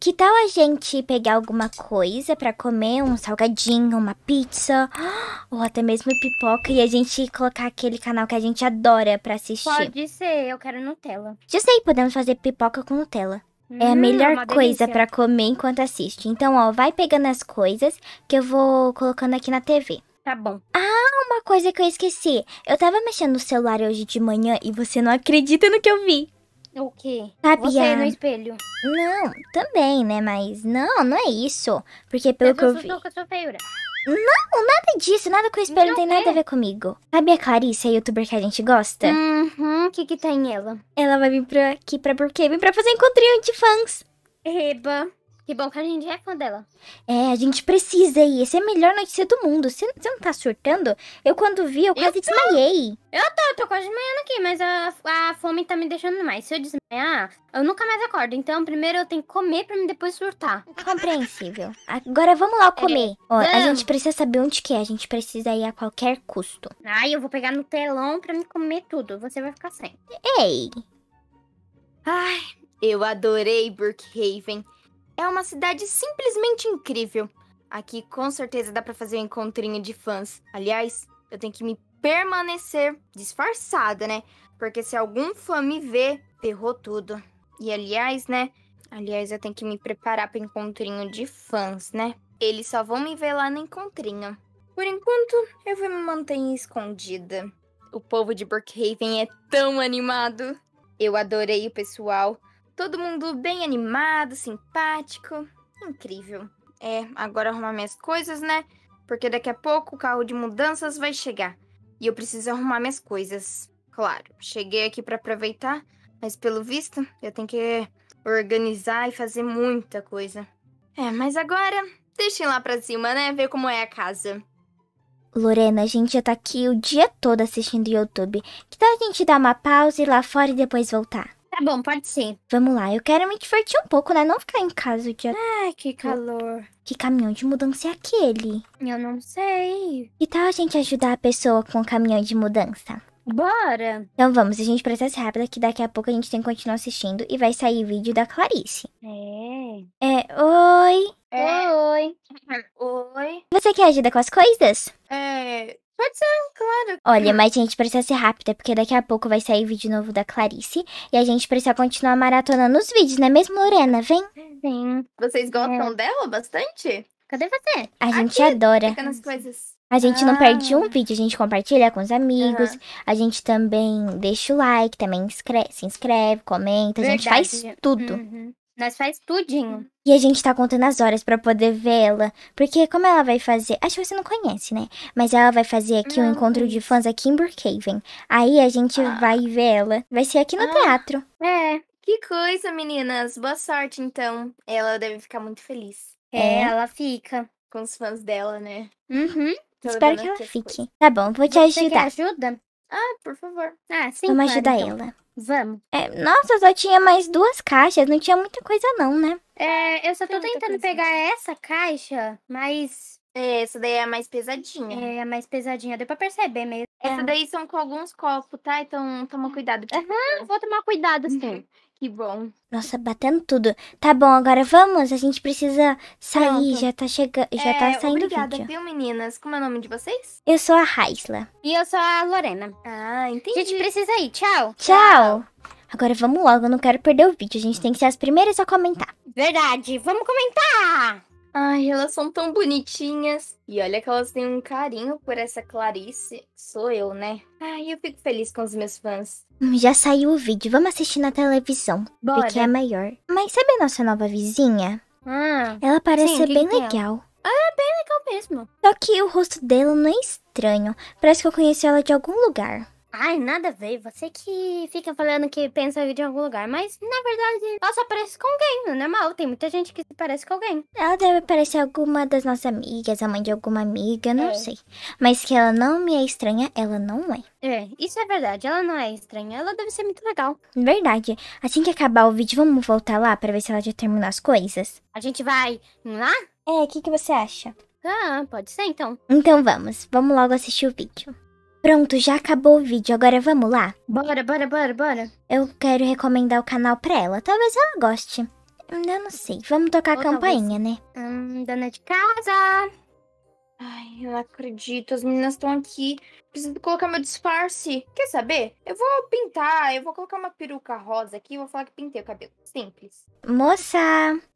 Que tal a gente pegar alguma coisa para comer, um salgadinho, uma pizza, ou até mesmo pipoca e a gente colocar aquele canal que a gente adora para assistir? Pode ser, eu quero Nutella. Já sei, podemos fazer pipoca com Nutella. Hum, é a hum, melhor é coisa para comer enquanto assiste. Então, ó, vai pegando as coisas que eu vou colocando aqui na TV. Tá bom. Ah, uma coisa que eu esqueci. Eu tava mexendo no celular hoje de manhã e você não acredita no que eu vi. O quê? Sabia? Você é no espelho. Não, também, né? Mas não, não é isso. Porque pelo eu que eu vi... com a sua feiura. Não, nada disso, nada com o espelho, não, tem nada a é. ver comigo. Sabe a Clarice, a youtuber que a gente gosta? Uhum, o que que tem tá ela? Ela vai vir pra aqui pra por quê? Vem pra fazer encontrinho de fãs. Eba. Que bom que a gente é fã dela. É, a gente precisa ir. Essa é a melhor notícia do mundo. Você, você não tá surtando? Eu quando vi, eu quase eu tô... desmaiei. Eu tô, tô quase desmaiando aqui, mas a, a fome tá me deixando mais. Se eu desmaiar, eu nunca mais acordo. Então, primeiro eu tenho que comer pra me depois surtar. Compreensível. Agora vamos lá comer. É. Ó, a gente precisa saber onde que é. A gente precisa ir a qualquer custo. Ai, eu vou pegar no telão pra me comer tudo. Você vai ficar sem. Ei! Ai, eu adorei Brookhaven. É uma cidade simplesmente incrível. Aqui com certeza dá para fazer um encontrinho de fãs. Aliás, eu tenho que me permanecer disfarçada, né? Porque se algum fã me ver, ferrou tudo. E aliás, né? Aliás, eu tenho que me preparar para encontrinho de fãs, né? Eles só vão me ver lá no encontrinho. Por enquanto, eu vou me manter escondida. O povo de Brookhaven é tão animado. Eu adorei o pessoal Todo mundo bem animado, simpático. Incrível. É, agora arrumar minhas coisas, né? Porque daqui a pouco o carro de mudanças vai chegar. E eu preciso arrumar minhas coisas. Claro, cheguei aqui para aproveitar, mas pelo visto eu tenho que organizar e fazer muita coisa. É, mas agora deixem lá pra cima, né? Ver como é a casa. Lorena, a gente já tá aqui o dia todo assistindo YouTube. Que tal a gente dar uma pausa e ir lá fora e depois voltar? Tá bom, pode ser. Vamos lá, eu quero me divertir um pouco, né? Não ficar em casa o dia... Ai, que calor. Que caminhão de mudança é aquele? Eu não sei. Que tal a gente ajudar a pessoa com o caminhão de mudança? Bora! Então vamos, a gente precisa ser rápida que daqui a pouco a gente tem que continuar assistindo e vai sair o vídeo da Clarice. É. É, oi. É. Oi. Oi. Você quer ajuda com as coisas? É, Pode ser, claro. Olha, mas a gente precisa ser rápida, porque daqui a pouco vai sair vídeo novo da Clarice. E a gente precisa continuar maratonando os vídeos, não é mesmo, Lorena? Vem. Vem. Vocês gostam é. dela bastante? Cadê você? A gente Aqui, adora. Fica nas coisas. A gente ah. não perde ah. um vídeo, a gente compartilha com os amigos, uhum. a gente também deixa o like, também inscreve, se inscreve, comenta, Verdade. a gente faz tudo. Uhum. Nós faz tudinho. E a gente tá contando as horas para poder vê-la. Porque como ela vai fazer. Acho que você não conhece, né? Mas ela vai fazer aqui o um encontro de fãs aqui em Brookhaven. Aí a gente ah. vai vê-la. Vai ser aqui no ah. teatro. É. Que coisa, meninas. Boa sorte, então. Ela deve ficar muito feliz. É, é ela fica. Com os fãs dela, né? Uhum. Tô Espero que ela fique. Coisa. Tá bom, vou te você ajudar. Você ajuda? Ah, por favor. Ah, sim. Vamos claro, ajudar então. ela. Vamos. É, nossa, só tinha mais duas caixas, não tinha muita coisa não, né? É, eu só tô tentando pegar essa caixa, mas... É, essa daí é a mais pesadinha. É, a mais pesadinha, deu pra perceber mesmo. Essa daí são com alguns copos, tá? Então toma cuidado. Aham, uhum, vou tomar cuidado uhum. sim. Que bom. Nossa, batendo tudo. Tá bom, agora vamos. A gente precisa sair. Pronto. Já tá chegando. Já tá é, tá saindo obrigada, vídeo. viu, meninas? Como é o nome de vocês? Eu sou a Raisla. E eu sou a Lorena. Ah, entendi. A gente precisa ir. Tchau. Tchau. Agora vamos logo. Eu não quero perder o vídeo. A gente tem que ser as primeiras a comentar. Verdade. Vamos comentar. Ai, elas são tão bonitinhas. E olha que elas têm um carinho por essa Clarice. Sou eu, né? Ai, eu fico feliz com os meus fãs. Hum, já saiu o vídeo, vamos assistir na televisão. Bora. Porque é maior. Mas sabe a nossa nova vizinha? Ah, ela parece sim, ser bem legal. É? é bem legal mesmo. Só que o rosto dela não é estranho. Parece que eu conheci ela de algum lugar. Ai, nada a ver. Você que fica falando que pensa a vida em algum lugar. Mas, na verdade, ela só parece com alguém. É normal. Tem muita gente que se parece com alguém. Ela deve parecer alguma das nossas amigas, a mãe de alguma amiga, não é. sei. Mas que ela não me é estranha, ela não é. É, isso é verdade. Ela não é estranha. Ela deve ser muito legal. Verdade. Assim que acabar o vídeo, vamos voltar lá para ver se ela já terminou as coisas? A gente vai lá? É, o que, que você acha? Ah, pode ser então. Então vamos. Vamos logo assistir o vídeo. Pronto, já acabou o vídeo, agora vamos lá? Bora, bora, bora, bora. Eu quero recomendar o canal pra ela, talvez ela goste. Ainda não sei, vamos tocar Ou a campainha, talvez... né? Hum, dona de casa... Ai, eu não acredito. As meninas estão aqui. Preciso colocar meu disfarce. Quer saber? Eu vou pintar, eu vou colocar uma peruca rosa aqui e vou falar que pintei o cabelo. Simples. Moça!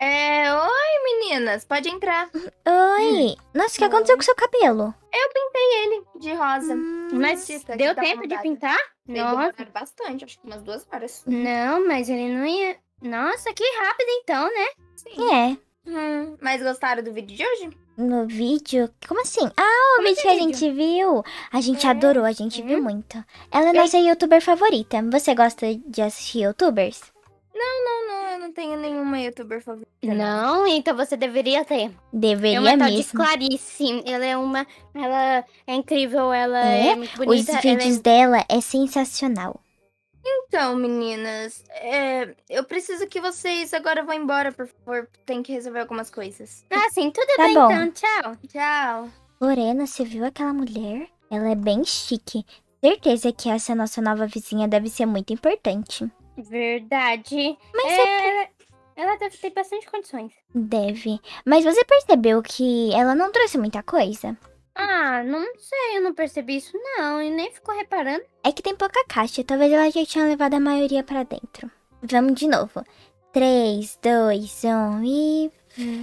É, oi, meninas. Pode entrar. Oi! Hum. Nossa, o que aconteceu com o seu cabelo? Eu pintei ele de rosa. Hum, mas deu tempo de pintar? Deu bastante, acho que umas duas horas. Não, mas ele não ia... Nossa, que rápido então, né? Sim. É. Hum, mas gostaram do vídeo de hoje? No vídeo? Como assim? Ah, o Como é vídeo que a é vídeo? gente viu. A gente é. adorou, a gente é. viu uhum. muito. Ela é nossa youtuber favorita. Você gosta de assistir youtubers? Não, não, não. Eu não tenho nenhuma youtuber favorita. Não, então você deveria ter. Deveria é uma tá mesmo. Tal Clarice. Ela é uma... Ela é incrível, ela é, é muito bonita. Os é vídeos é... dela é sensacional. Então, meninas, é, eu preciso que vocês agora vão embora, por favor. Tem que resolver algumas coisas. Ah, sim, tudo tá bem bom. então. Tchau. Tchau. Lorena, você viu aquela mulher? Ela é bem chique. Certeza que essa nossa nova vizinha deve ser muito importante. Verdade. Mas é... é... Ela deve ter bastante condições. Deve. Mas você percebeu que ela não trouxe muita coisa? Ah, não sei, eu não percebi isso não, e nem ficou reparando. É que tem pouca caixa, talvez ela já tinha levado a maioria para dentro. Vamos de novo. 3, 2, 1 e...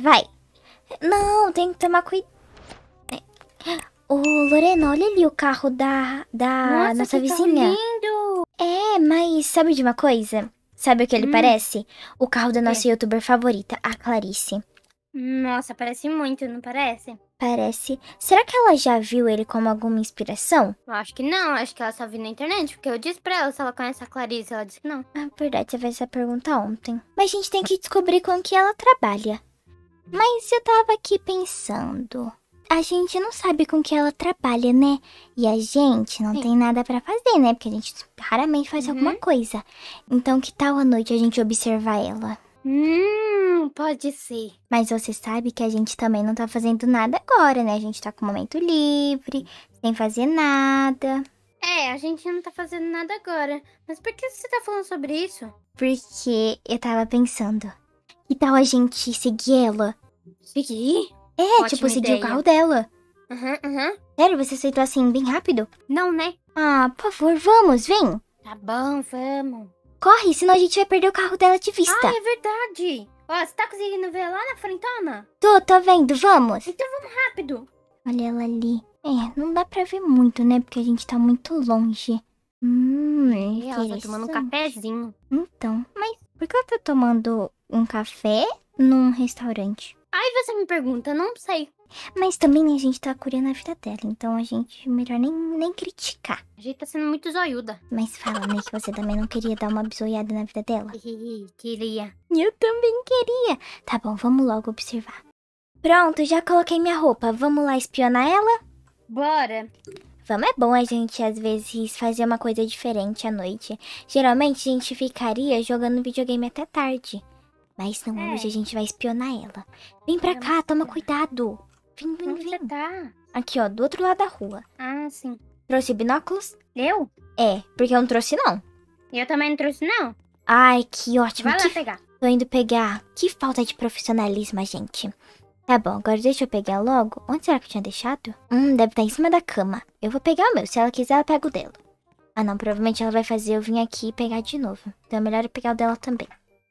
vai! Não, tem que tomar cuidado. Ô, Lorena, olha ali o carro da, da Nossa, nossa vizinha. lindo! É, mas sabe de uma coisa? Sabe o que ele hum. parece? O carro da nossa é. youtuber favorita, a Clarice. Nossa, parece muito, não parece? Parece. Será que ela já viu ele como alguma inspiração? Eu acho que não, acho que ela só viu na internet, porque eu disse pra ela se ela conhece a Clarice, ela disse que não. É verdade, você fez essa pergunta ontem. Mas a gente tem que descobrir com que ela trabalha. Mas eu tava aqui pensando. A gente não sabe com que ela trabalha, né? E a gente não Sim. tem nada para fazer, né? Porque a gente raramente faz uhum. alguma coisa. Então, que tal à noite a gente observar ela? Hum, não pode ser. Mas você sabe que a gente também não tá fazendo nada agora, né? A gente tá com momento livre, sem fazer nada. É, a gente não tá fazendo nada agora. Mas por que você tá falando sobre isso? Porque eu tava pensando. Que tal a gente seguir ela? Seguir? É, tipo, Ótima tipo, seguir ideia. o carro dela. Aham, uhum, aham. Uhum. Sério, você aceitou assim bem rápido? Não, né? Ah, por favor, vamos, vem. Tá bom, vamos. Corre, senão a gente vai perder o carro dela de vista. Ah, é verdade. Ó, você tá conseguindo ver lá na frentona? Tô, tô vendo, vamos. Então vamos rápido. Olha ela ali. É, não dá pra ver muito, né? Porque a gente tá muito longe. Hum, e ela tá tomando um cafezinho. Então, mas por que ela tá tomando um café num restaurante? Aí você me pergunta, não sei. Mas também a gente tá curando a vida dela, então a gente melhor nem, nem criticar. A gente tá sendo muito zoiuda. Mas fala, né, que você também não queria dar uma bisoiada na vida dela. queria. Eu também queria. Tá bom, vamos logo observar. Pronto, já coloquei minha roupa. Vamos lá espionar ela? Bora. Vamos, é bom a gente às vezes fazer uma coisa diferente à noite. Geralmente a gente ficaria jogando videogame até tarde. Mas não, é. hoje a gente vai espionar ela. Vem pra cá, toma cuidado. Vim, vim, Onde vim. você tá? Aqui, ó, do outro lado da rua. Ah, sim. Trouxe binóculos? Eu? É, porque eu não trouxe, não. Eu também não trouxe, não. Ai, que ótimo. Vai que... pegar. Tô indo pegar. Que falta de profissionalismo, gente. Tá bom, agora deixa eu pegar logo. Onde será que eu tinha deixado? Hum, deve estar tá em cima da cama. Eu vou pegar o meu. Se ela quiser, ela pega o dela. Ah, não. Provavelmente ela vai fazer eu vir aqui e pegar de novo. Então é melhor eu pegar o dela também.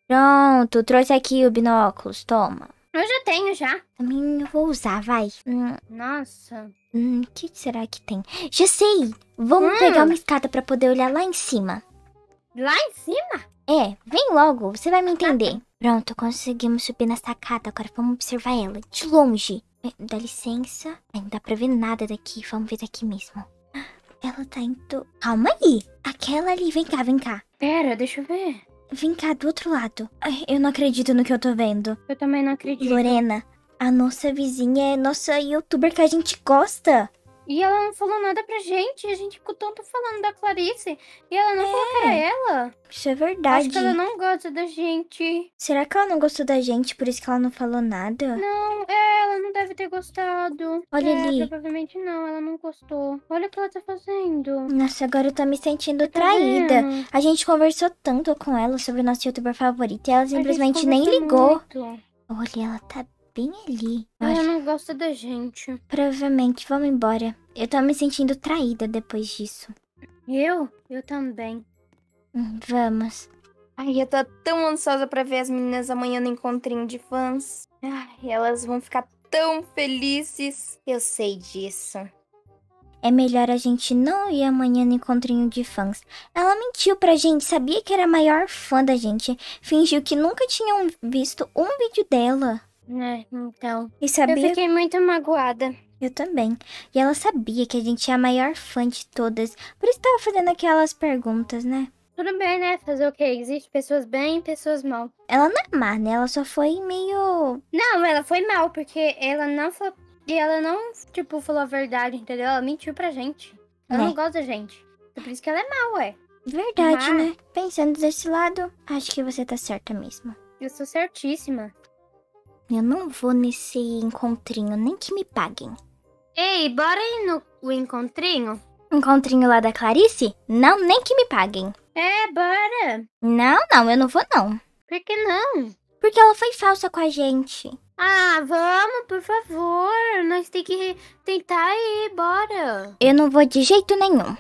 Pronto, trouxe aqui o binóculos. Toma. Eu já tenho, já. Também eu vou usar, vai. Hum, Nossa. Hum, o que será que tem? Já sei! Vamos hum. pegar uma escada pra poder olhar lá em cima. Lá em cima? É, vem logo, você vai me tá entender. Pronto, conseguimos subir na sacada. Agora vamos observar ela, de longe. Dá licença. Não dá pra ver nada daqui. Vamos ver daqui mesmo. Ah, ela tá indo... Calma aí. Aquela ali. Vem cá, vem cá. Pera, deixa eu ver. Vem cá, do outro lado. Ai, eu não acredito no que eu tô vendo. Eu também não acredito. Lorena, a nossa vizinha é nossa youtuber que a gente gosta. E ela não falou nada pra gente. A gente ficou tanto falando da Clarice. E ela não é. pra ela. Isso é verdade. Acho que ela não gosta da gente. Será que ela não gostou da gente? Por isso que ela não falou nada? Não, é, ela não deve ter gostado. Olha é, ali. Provavelmente não, ela não gostou. Olha o que ela tá fazendo. Nossa, agora eu tô me sentindo tá traída. a gente conversou tanto com ela sobre o nosso youtuber favorito e ela simplesmente nem ligou. Muito. Olha, ela tá bem ali. Ela não gosta da gente. Provavelmente, vamos embora. Eu tô me sentindo traída depois disso. Eu? Eu também. Hum, vamos. Ai, eu tô tão ansiosa pra ver as meninas amanhã no encontrinho de fãs. Ai, elas vão ficar tão felizes. Eu sei disso. É melhor a gente não ir amanhã no encontrinho de fãs. Ela mentiu pra gente, sabia que era a maior fã da gente. Fingiu que nunca tinham visto um vídeo dela. É, então. E sabia... Eu fiquei muito magoada. Eu também. E ela sabia que a gente é a maior fã de todas. Por isso estava fazendo aquelas perguntas, né? Tudo bem, né? Fazer o quê? Existem pessoas bem e pessoas mal. Ela não é má, né? Ela só foi meio. Não, ela foi mal, porque ela não E ela não, tipo, falou a verdade, entendeu? Ela mentiu pra gente. Ela é. não gosta da gente. É por isso que ela é mal, ué. Verdade, Mas... né? Pensando desse lado, acho que você tá certa mesmo. Eu sou certíssima. Eu não vou nesse encontrinho, nem que me paguem. Ei, bora ir no o encontrinho? Encontrinho lá da Clarice? Não, nem que me paguem. É, bora. Não, não, eu não vou não. Por que não? Porque ela foi falsa com a gente. Ah, vamos, por favor. Nós tem que tentar ir, bora. Eu não vou de jeito nenhum.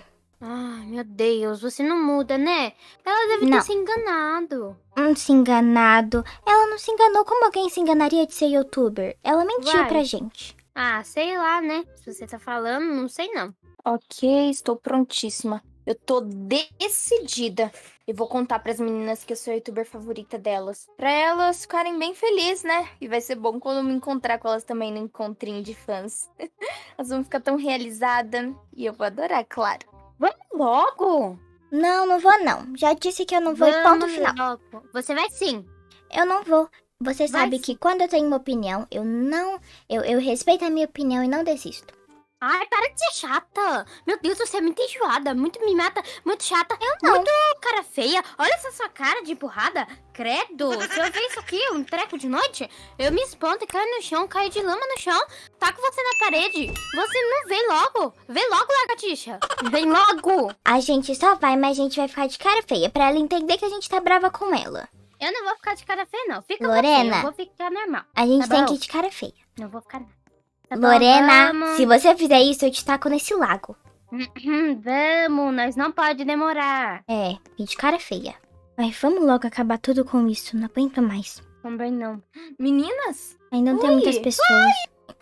Ai, meu Deus, você não muda, né? Ela deve não. ter se enganado. Não se enganado. Ela não se enganou. Como alguém se enganaria de ser youtuber? Ela mentiu Vai. pra gente. Ah, sei lá, né? Se você tá falando, não sei não. Ok, estou prontíssima. Eu tô decidida. E vou contar para as meninas que eu sou a youtuber favorita delas. Para elas ficarem bem felizes, né? E vai ser bom quando eu me encontrar com elas também no encontrinho de fãs. elas vão ficar tão realizadas. E eu vou adorar, claro. Vamos logo! Não, não vou não. Já disse que eu não vou Vamos e ponto final. Logo. Você vai sim. Eu não vou. Você vai sabe sim. que quando eu tenho uma opinião, eu não. Eu, eu respeito a minha opinião e não desisto. Ai, para de ser chata. Meu Deus, você é muito enjoada, muito mimada, muito chata. Eu não. Muito cara feia. Olha essa sua cara de empurrada. Credo, se eu ver isso aqui, um treco de noite, eu me espanto, caio no chão, caio de lama no chão, taco tá parede. Você não vem logo. Vem logo, lagartixa. Vem logo. A gente só vai, mas a gente vai ficar de cara feia pra ela entender que a gente tá brava com ela. Eu não vou ficar de cara feia, não. Fica Lorena, você, eu vou ficar normal. A gente tá tem bom? que ir de cara feia. Não vou ficar nada. Tá Lorena, bom, se você fizer isso, eu te taco nesse lago. Uhum, vamos, nós não pode demorar. É, e de cara feia. Mas vamos logo acabar tudo com isso, não aguento mais. Também não. Meninas? Ainda não Ui. tem muitas pessoas.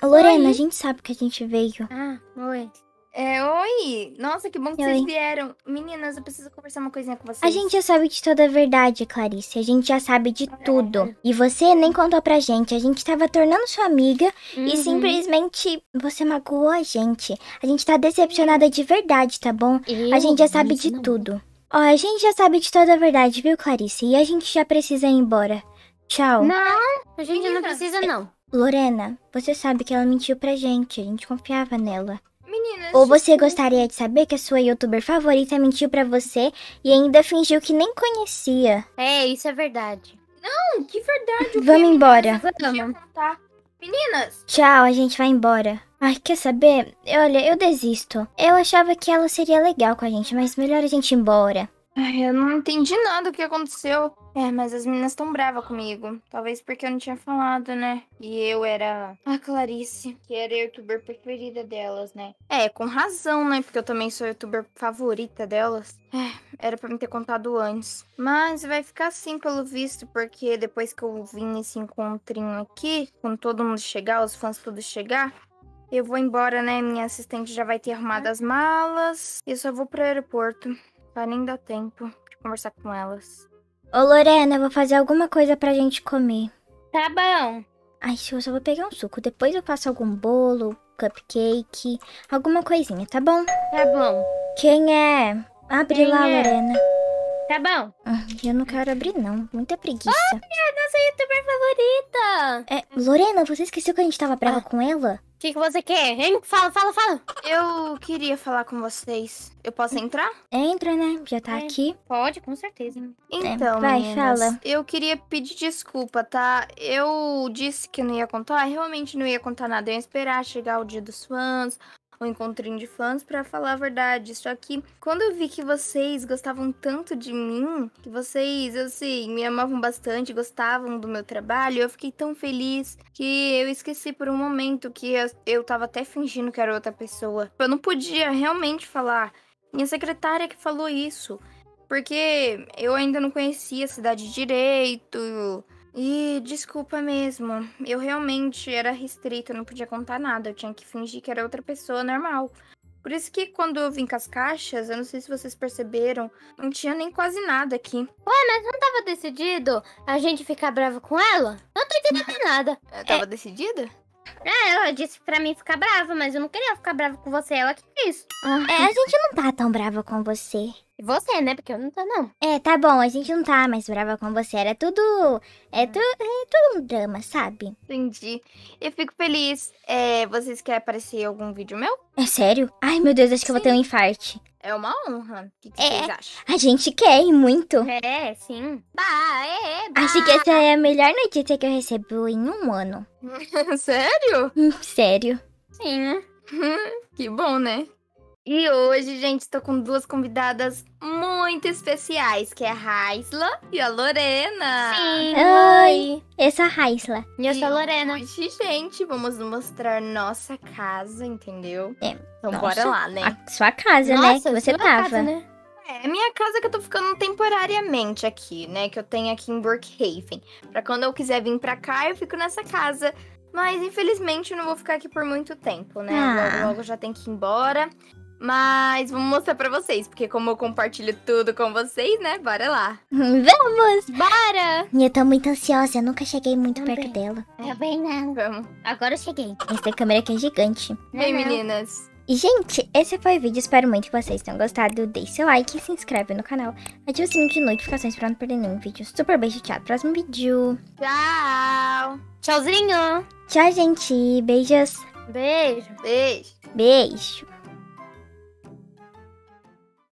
Lorena, oi. a gente sabe que a gente veio. Ah, oi. É, oi! Nossa, que bom que oi. vocês vieram. Meninas, eu preciso conversar uma coisinha com vocês. A gente já sabe de toda a verdade, Clarice. A gente já sabe de é. tudo. E você nem contou pra gente. A gente tava tornando sua amiga uhum. e simplesmente você magoou a gente. A gente tá decepcionada de verdade, tá bom? Eu? a gente já sabe de não. É tudo. Ó, a gente já sabe de toda a verdade, viu, Clarice? E a gente já precisa ir embora. Tchau. Não, a gente Menina. não precisa, não. Lorena, você sabe que ela mentiu pra gente, a gente confiava nela. Meninas. Ou você gostaria de saber que a sua youtuber favorita mentiu pra você e ainda fingiu que nem conhecia? É, isso é verdade. Não, que verdade. Vamos embora. Vamos. Meninas! Tchau, a gente vai embora. Ai, quer saber? Olha, eu desisto. Eu achava que ela seria legal com a gente, mas melhor a gente ir embora. Ai, eu não entendi nada do que aconteceu. É, mas as meninas estão bravas comigo. Talvez porque eu não tinha falado, né? E eu era a Clarice, que era a youtuber preferida delas, né? É, com razão, né? Porque eu também sou a youtuber favorita delas. É, era pra me ter contado antes. Mas vai ficar assim, pelo visto, porque depois que eu vim nesse encontrinho aqui, quando todo mundo chegar, os fãs todos chegar, eu vou embora, né? Minha assistente já vai ter arrumado as malas. E eu só vou pro aeroporto. Vai nem dar tempo de conversar com elas. Ô, Lorena, eu vou fazer alguma coisa pra gente comer. Tá bom. Ai, eu só vou pegar um suco. Depois eu faço algum bolo, cupcake, alguma coisinha, tá bom? Tá bom. Quem é? Abre Quem lá, é? Lorena. Tá bom. Ah, eu não quero abrir, não. Muita preguiça. minha nossa youtuber favorita. É, Lorena, você esqueceu que a gente tava brava ah. com ela? que, que você quer, hein? Fala, fala, fala. Eu queria falar com vocês. Eu posso entrar? Entra, né? Já tá é, aqui. Pode, com certeza. É, então, é, vai, meninas, fala. Eu queria pedir desculpa, tá? Eu disse que não ia contar, realmente não ia contar nada. Eu ia esperar chegar o dia dos fãs, um encontrinho de fãs para falar a verdade. Só que quando eu vi que vocês gostavam tanto de mim, que vocês, assim, me amavam bastante, gostavam do meu trabalho, eu fiquei tão feliz que eu esqueci por um momento que eu tava até fingindo que era outra pessoa. Eu não podia realmente falar. Minha secretária que falou isso porque eu ainda não conhecia a cidade direito, e desculpa mesmo, eu realmente era restrita, não podia contar nada, eu tinha que fingir que era outra pessoa normal. Por isso que quando eu vim com as caixas, eu não sei se vocês perceberam, não tinha nem quase nada aqui. Ué, mas não tava decidido a gente ficar bravo com ela? Não tô entendendo nada. Eu tava é... decidida? É, ela disse pra mim ficar brava, mas eu não queria ficar brava com você. Ela que quis. Ah. É, a gente não tá tão brava com você. E você, né? Porque eu não tô, não. É, tá bom, a gente não tá mais brava com você. Era tudo. É, ah. tu, é tudo um drama, sabe? Entendi. Eu fico feliz. É, vocês querem aparecer algum vídeo meu? É sério? Ai, meu Deus, acho que Sim. eu vou ter um infarte. É uma honra. O que, que é, vocês acham? A gente quer ir muito. É, sim. Bah, é, é bah. Acho que essa é a melhor notícia que eu recebo em um ano. Sério? Hum, sério. Sim. que bom, né? E hoje, gente, estou com duas convidadas muito especiais, que é a Raisla e a Lorena. Sim, oi. Eu sou a Raisla. E eu sou a Lorena. Hoje, gente, vamos mostrar nossa casa, entendeu? É. Então nossa, bora lá, né? A sua casa, né, nossa, né? Que você tava. Casa, né? É, minha casa que eu tô ficando temporariamente aqui, né? Que eu tenho aqui em Brookhaven. Pra quando eu quiser vir pra cá, eu fico nessa casa. Mas infelizmente eu não vou ficar aqui por muito tempo, né? Ah. Logo, logo já tem que ir embora. Mas vou mostrar pra vocês, porque como eu compartilho tudo com vocês, né? Bora lá. Vamos! Bora! Eu tô muito ansiosa, eu nunca cheguei muito Também. Tá perto dela. Também tá não. Né? Vamos. Agora eu cheguei. Essa câmera aqui é gigante. Vem, meninas. E, gente, esse foi o vídeo. Espero muito que vocês tenham gostado. Deixe seu like, se inscreve no canal, ative o sininho de notificações pra não perder nenhum vídeo. Super beijo, tchau. Próximo vídeo. Tchau. Tchauzinho. Tchau, gente. Beijos. Beijo. Beijo. Beijo.